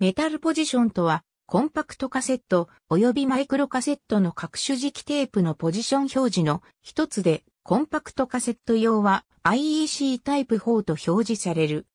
メタルポジションとは、コンパクトカセット及びマイクロカセットの各種磁気テープのポジション表示の一つで、コンパクトカセット用は IEC タイプ4と表示される。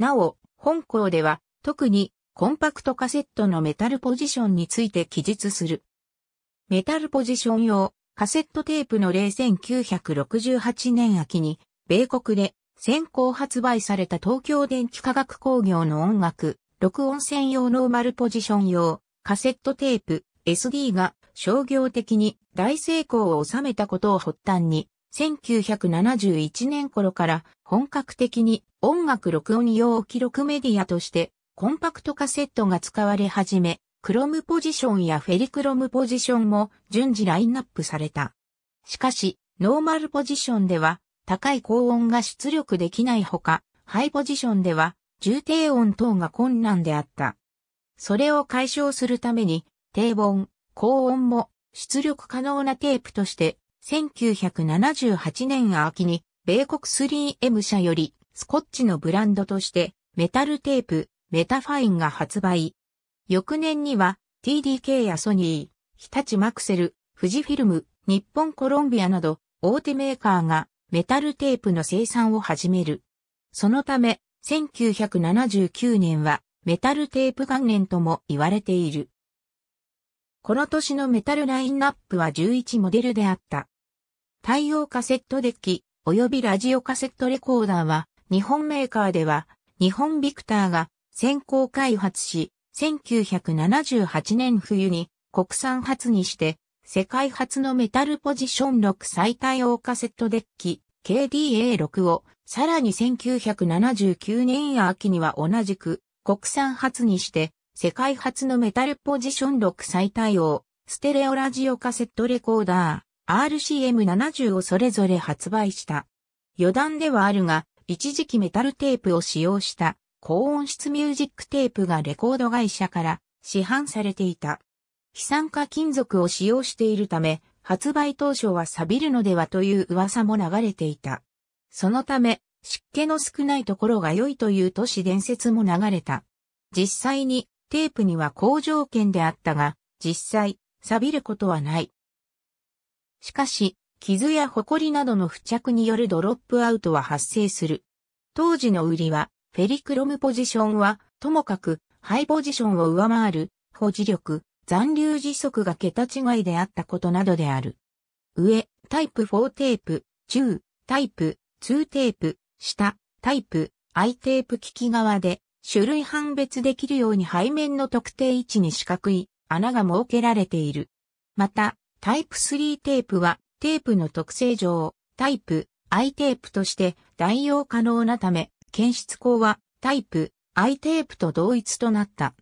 なお、本校では特にコンパクトカセットのメタルポジションについて記述する。メタルポジション用カセットテープの例1 9 6 8年秋に米国で先行発売された東京電気科学工業の音楽録音専用ノーマルポジション用、カセットテープ、SD が商業的に大成功を収めたことを発端に、1971年頃から本格的に音楽録音用記録メディアとしてコンパクトカセットが使われ始め、クロムポジションやフェリクロムポジションも順次ラインナップされた。しかし、ノーマルポジションでは高い高音が出力できないほか、ハイポジションでは重低音等が困難であった。それを解消するために、低音、高音も出力可能なテープとして、1978年秋に、米国 3M 社より、スコッチのブランドとして、メタルテープ、メタファインが発売。翌年には、TDK やソニー、日立マクセル、富士フィルム、日本コロンビアなど、大手メーカーがメタルテープの生産を始める。そのため、1979年はメタルテープ元年とも言われている。この年のメタルラインナップは11モデルであった。太陽カセットデッキ及びラジオカセットレコーダーは日本メーカーでは日本ビクターが先行開発し、1978年冬に国産初にして世界初のメタルポジション6再対応カセットデッキ KDA6 をさらに1979年秋には同じく国産初にして世界初のメタルポジション6再対応ステレオラジオカセットレコーダー RCM70 をそれぞれ発売した。余談ではあるが一時期メタルテープを使用した高音質ミュージックテープがレコード会社から市販されていた。非酸化金属を使用しているため発売当初は錆びるのではという噂も流れていた。そのため、湿気の少ないところが良いという都市伝説も流れた。実際にテープには好条件であったが、実際、錆びることはない。しかし、傷や埃などの付着によるドロップアウトは発生する。当時の売りは、フェリクロムポジションは、ともかく、ハイポジションを上回る、保持力、残留時速が桁違いであったことなどである。上、タイプ4テープ、中、タイプ2テープ、下、タイプ、I テープ機器側で、種類判別できるように背面の特定位置に四角い穴が設けられている。また、タイプ3テープは、テープの特性上、タイプ、I テープとして代用可能なため、検出口はタイプ、I テープと同一となった。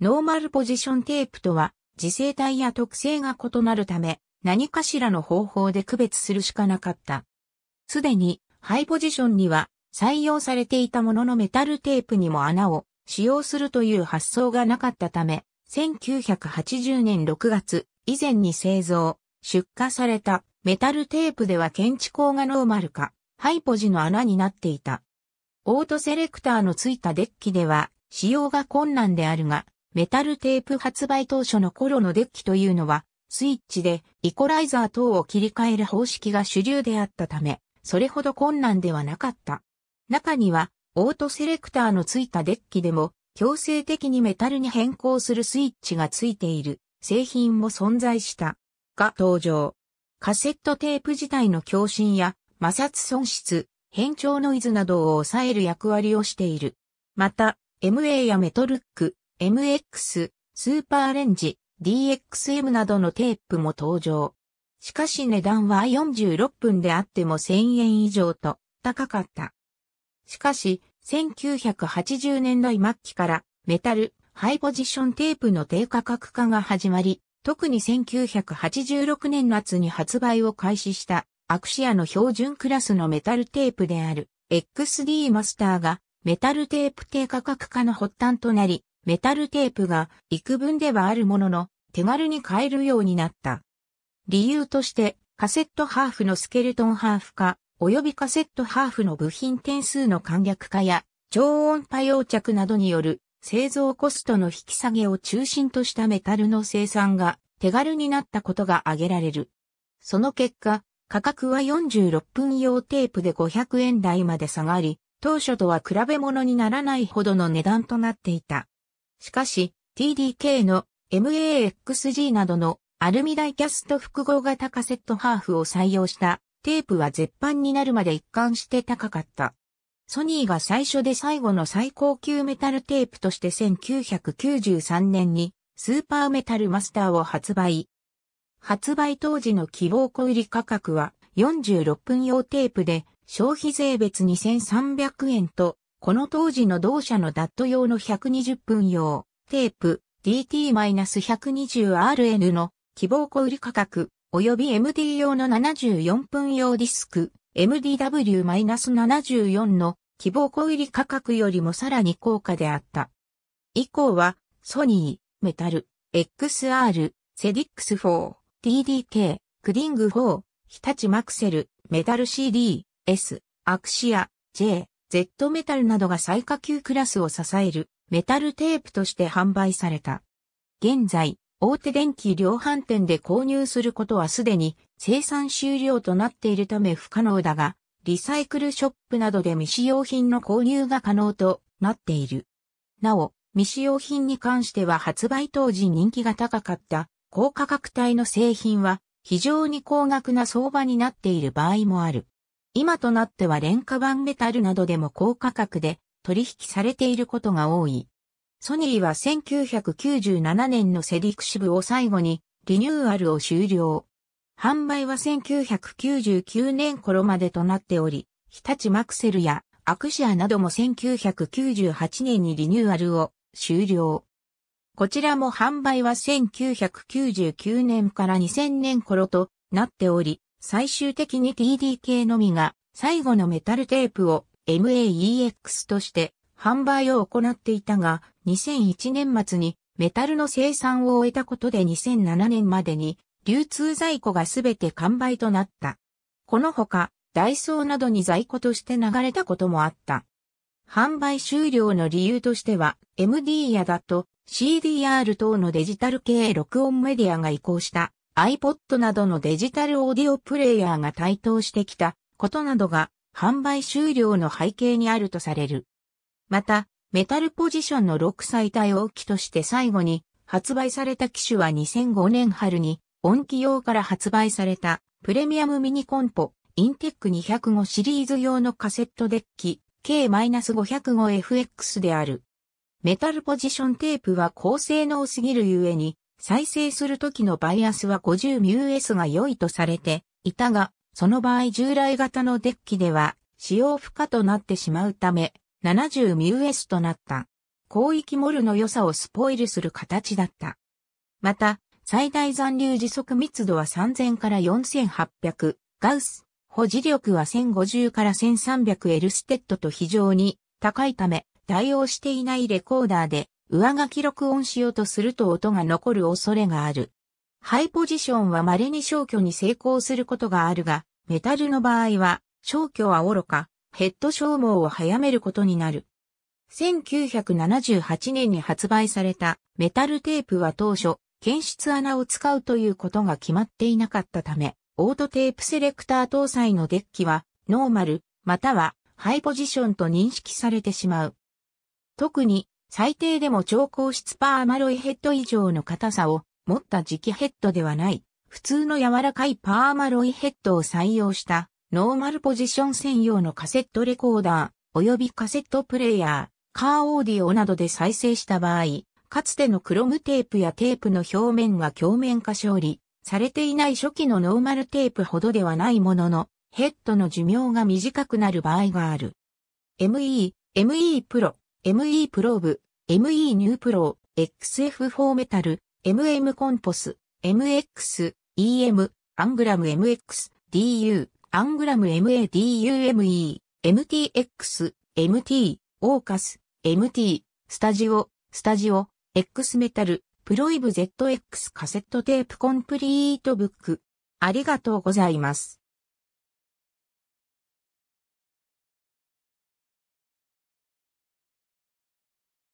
ノーマルポジションテープとは、磁性体や特性が異なるため、何かしらの方法で区別するしかなかった。すでにハイポジションには採用されていたもののメタルテープにも穴を使用するという発想がなかったため、1980年6月以前に製造、出荷されたメタルテープでは検知口がノーマルか、ハイポジの穴になっていた。オートセレクターのついたデッキでは使用が困難であるが、メタルテープ発売当初の頃のデッキというのは、スイッチでイコライザー等を切り替える方式が主流であったため、それほど困難ではなかった。中には、オートセレクターのついたデッキでも、強制的にメタルに変更するスイッチがついている製品も存在した。が登場。カセットテープ自体の共振や摩擦損失、変調ノイズなどを抑える役割をしている。また、MA やメトルック、MX、スーパーレンジ、DXM などのテープも登場。しかし値段は46分であっても1000円以上と高かった。しかし、1980年代末期からメタル、ハイポジションテープの低価格化が始まり、特に1986年夏に発売を開始したアクシアの標準クラスのメタルテープである XD マスターがメタルテープ低価格化の発端となり、メタルテープが幾分ではあるものの手軽に買えるようになった。理由として、カセットハーフのスケルトンハーフ化、及びカセットハーフの部品点数の簡略化や、超音波溶着などによる製造コストの引き下げを中心としたメタルの生産が手軽になったことが挙げられる。その結果、価格は46分用テープで500円台まで下がり、当初とは比べ物にならないほどの値段となっていた。しかし、TDK の MAXG などのアルミダイキャスト複合型カセットハーフを採用したテープは絶版になるまで一貫して高かった。ソニーが最初で最後の最高級メタルテープとして1993年にスーパーメタルマスターを発売。発売当時の希望小売価格は46分用テープで消費税別2300円とこの当時の同社のダット用の120分用テープ DT-120RN の希望小売価格、及び MD 用の74分用ディスク、MDW-74 の希望小売価格よりもさらに高価であった。以降は、ソニー、メタル、XR、セディックス4、TDK、クディング4、日立マクセル、メタル CD、S、アクシア、J、Z メタルなどが最下級クラスを支えるメタルテープとして販売された。現在、大手電気量販店で購入することはすでに生産終了となっているため不可能だが、リサイクルショップなどで未使用品の購入が可能となっている。なお、未使用品に関しては発売当時人気が高かった高価格帯の製品は非常に高額な相場になっている場合もある。今となっては廉価版メタルなどでも高価格で取引されていることが多い。ソニーは1997年のセディクシブを最後にリニューアルを終了。販売は1999年頃までとなっており、日立マクセルやアクシアなども1998年にリニューアルを終了。こちらも販売は1999年から2000年頃となっており、最終的に TDK のみが最後のメタルテープを MAEX として販売を行っていたが、2001年末にメタルの生産を終えたことで2007年までに流通在庫がすべて完売となった。このほか、ダイソーなどに在庫として流れたこともあった。販売終了の理由としては、MD やだと CDR 等のデジタル系録音メディアが移行した iPod などのデジタルオーディオプレイヤーが台頭してきたことなどが販売終了の背景にあるとされる。また、メタルポジションの6最大応機として最後に発売された機種は2005年春に音機用から発売されたプレミアムミニコンポインテック205シリーズ用のカセットデッキ K-505FX である。メタルポジションテープは高性能すぎるゆえに再生する時のバイアスは5 0 μ s が良いとされていたが、その場合従来型のデッキでは使用不可となってしまうため、70ミュエスとなった。広域モルの良さをスポイルする形だった。また、最大残留時速密度は3000から4800、ガウス、保持力は1050から1300エルステッドと非常に高いため、対応していないレコーダーで上書き録音しようとすると音が残る恐れがある。ハイポジションは稀に消去に成功することがあるが、メタルの場合は消去は愚か、ヘッド消耗を早めることになる。1978年に発売されたメタルテープは当初、検出穴を使うということが決まっていなかったため、オートテープセレクター搭載のデッキは、ノーマル、またはハイポジションと認識されてしまう。特に、最低でも超高質パーマロイヘッド以上の硬さを持った磁気ヘッドではない、普通の柔らかいパーマロイヘッドを採用したノーマルポジション専用のカセットレコーダー、及びカセットプレイヤー、カーオーディオなどで再生した場合、かつてのクロムテープやテープの表面は鏡面化処理、されていない初期のノーマルテープほどではないものの、ヘッドの寿命が短くなる場合がある。ME、ME プロ、ME プローブ、ME ニュープロ、XF4 メタル、MM コンポス、MX、EM、アングラム MX、DU、アングラム MADUME、MTX、MT、オーカス、MT、スタジオ、スタジオ、X メタル、プロイブ ZX カセットテープコンプリートブック。ありがとうございます。